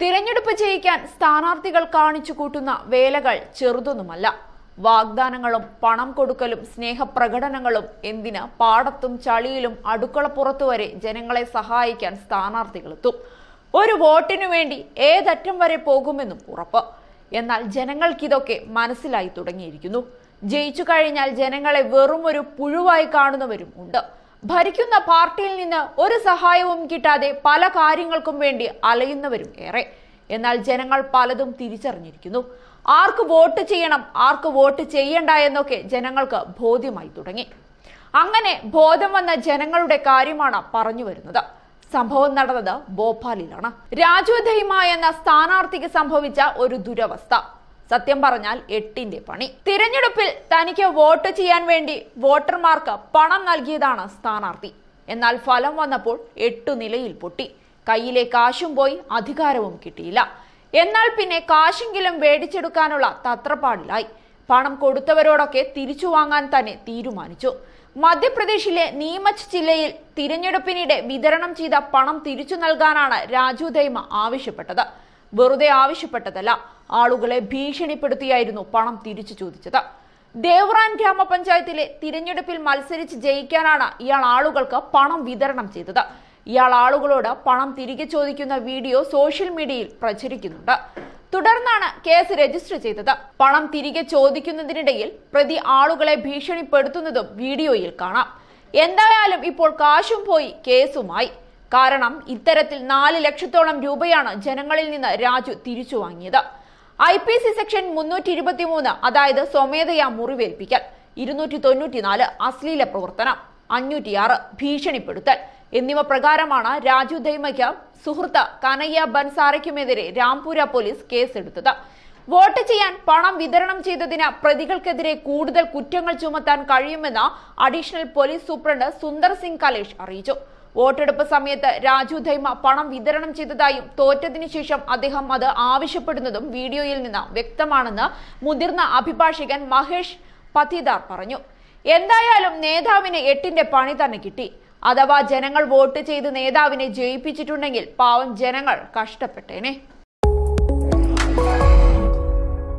തിരഞ്ഞെടുപ്പ് ജയിക്കാൻ സ്ഥാനാർത്ഥികൾ കാണിച്ചു കൂട്ടുന്ന വേലകൾ ചെറുതൊന്നുമല്ല വാഗ്ദാനങ്ങളും പണം കൊടുക്കലും സ്നേഹപ്രകടനങ്ങളും എന്തിന് പാടത്തും ചളിയിലും അടുക്കളപ്പുറത്തു വരെ ജനങ്ങളെ സഹായിക്കാൻ സ്ഥാനാർത്ഥികളെത്തും ഒരു വോട്ടിനു വേണ്ടി ഏതറ്റം വരെ പോകുമെന്നും ഉറപ്പ് എന്നാൽ ജനങ്ങൾക്കിതൊക്കെ മനസ്സിലായി തുടങ്ങിയിരിക്കുന്നു ജയിച്ചു കഴിഞ്ഞാൽ ജനങ്ങളെ വെറും ഒരു പുഴുവായി കാണുന്നവരും ഉണ്ട് ഭരിക്കുന്ന പാർട്ടിയിൽ നിന്ന് ഒരു സഹായവും കിട്ടാതെ പല കാര്യങ്ങൾക്കും വേണ്ടി അലയുന്നവരും ഏറെ എന്നാൽ ജനങ്ങൾ പലതും തിരിച്ചറിഞ്ഞിരിക്കുന്നു ആർക്ക് വോട്ട് ചെയ്യണം ആർക്ക് വോട്ട് ചെയ്യണ്ട എന്നൊക്കെ ജനങ്ങൾക്ക് ബോധ്യമായി തുടങ്ങി അങ്ങനെ ബോധം വന്ന ജനങ്ങളുടെ കാര്യമാണ് പറഞ്ഞു വരുന്നത് സംഭവം നടന്നത് ഭോപ്പാലിലാണ് രാജു ധൈമ എന്ന സ്ഥാനാർത്ഥിക്ക് സംഭവിച്ച ഒരു ദുരവസ്ഥ സത്യം പറഞ്ഞാൽ എട്ടിന്റെ പണി തിരഞ്ഞെടുപ്പിൽ തനിക്ക് വോട്ട് ചെയ്യാൻ വേണ്ടി വോട്ടർമാർക്ക് പണം നൽകിയതാണ് സ്ഥാനാർത്ഥി എന്നാൽ ഫലം വന്നപ്പോൾ എട്ടു നിലയിൽ പൊട്ടി കയ്യിലെ കാശും പോയി അധികാരവും കിട്ടിയില്ല എന്നാൽ പിന്നെ കാശെങ്കിലും വേടിച്ചെടുക്കാനുള്ള തത്രപ്പാടിലായി പണം കൊടുത്തവരോടൊക്കെ തിരിച്ചു വാങ്ങാൻ തന്നെ തീരുമാനിച്ചു മധ്യപ്രദേശിലെ നീമച്ച് ജില്ലയിൽ തിരഞ്ഞെടുപ്പിനിടെ വിതരണം ചെയ്ത പണം തിരിച്ചു നൽകാനാണ് രാജു ദൈമ ആവശ്യപ്പെട്ടത് വെറുതെ ആവശ്യപ്പെട്ടതല്ല ആളുകളെ ഭീഷണിപ്പെടുത്തിയായിരുന്നു പണം തിരിച്ചു ചോദിച്ചത് ദേവറാൻ ഗ്രാമപഞ്ചായത്തിലെ തിരഞ്ഞെടുപ്പിൽ മത്സരിച്ച് ജയിക്കാനാണ് ഇയാൾ ആളുകൾക്ക് പണം വിതരണം ചെയ്തത് ഇയാൾ ആളുകളോട് പണം തിരികെ ചോദിക്കുന്ന വീഡിയോ സോഷ്യൽ മീഡിയയിൽ പ്രചരിക്കുന്നുണ്ട് തുടർന്നാണ് കേസ് രജിസ്റ്റർ ചെയ്തത് പണം തിരികെ ചോദിക്കുന്നതിനിടയിൽ പ്രതി ആളുകളെ ഭീഷണിപ്പെടുത്തുന്നതും വീഡിയോയിൽ കാണാം എന്തായാലും ഇപ്പോൾ കാശും പോയി കേസുമായി കാരണം ഇത്തരത്തിൽ നാല് ലക്ഷത്തോളം രൂപയാണ് ജനങ്ങളിൽ നിന്ന് രാജു തിരിച്ചു വാങ്ങിയത് ഐ പി സി സെക്ഷൻ മുന്നൂറ്റി ഇരുപത്തിമൂന്ന് അതായത് സ്വമേധയാ മുറിവേൽപ്പിക്കൽ ഇരുന്നൂറ്റി തൊണ്ണൂറ്റിനാല് അശ്ലീല പ്രവർത്തനം അഞ്ഞൂറ്റിയാറ് ഭീഷണിപ്പെടുത്തൽ എന്നിവ പ്രകാരമാണ് രാജു ദൈമയ്ക്ക് സുഹൃത്ത് കനയ്യ ബൻസാരയ്ക്കുമെതിരെ രാംപുര പോലീസ് കേസെടുത്തത് വോട്ട് ചെയ്യാൻ പണം വിതരണം ചെയ്തതിന് പ്രതികൾക്കെതിരെ കൂടുതൽ കുറ്റങ്ങൾ ചുമത്താൻ കഴിയുമെന്ന് additional police superintendent Sundar Singh Kalesh അറിയിച്ചു വോട്ടെടുപ്പ് സമയത്ത് രാജു ധൈമ പണം വിതരണം ചെയ്തതായും തോറ്റതിനു ശേഷം അദ്ദേഹം അത് ആവശ്യപ്പെടുന്നതും വീഡിയോയിൽ നിന്ന് വ്യക്തമാണെന്ന് മുതിർന്ന അഭിഭാഷകൻ മഹേഷ് പതിദാർ പറഞ്ഞു എന്തായാലും നേതാവിന് എട്ടിന്റെ പണി തന്നെ കിട്ടി അഥവാ ജനങ്ങൾ വോട്ട് ചെയ്ത് നേതാവിനെ ജയിപ്പിച്ചിട്ടുണ്ടെങ്കിൽ പാവം ജനങ്ങൾ കഷ്ടപ്പെട്ടേനെ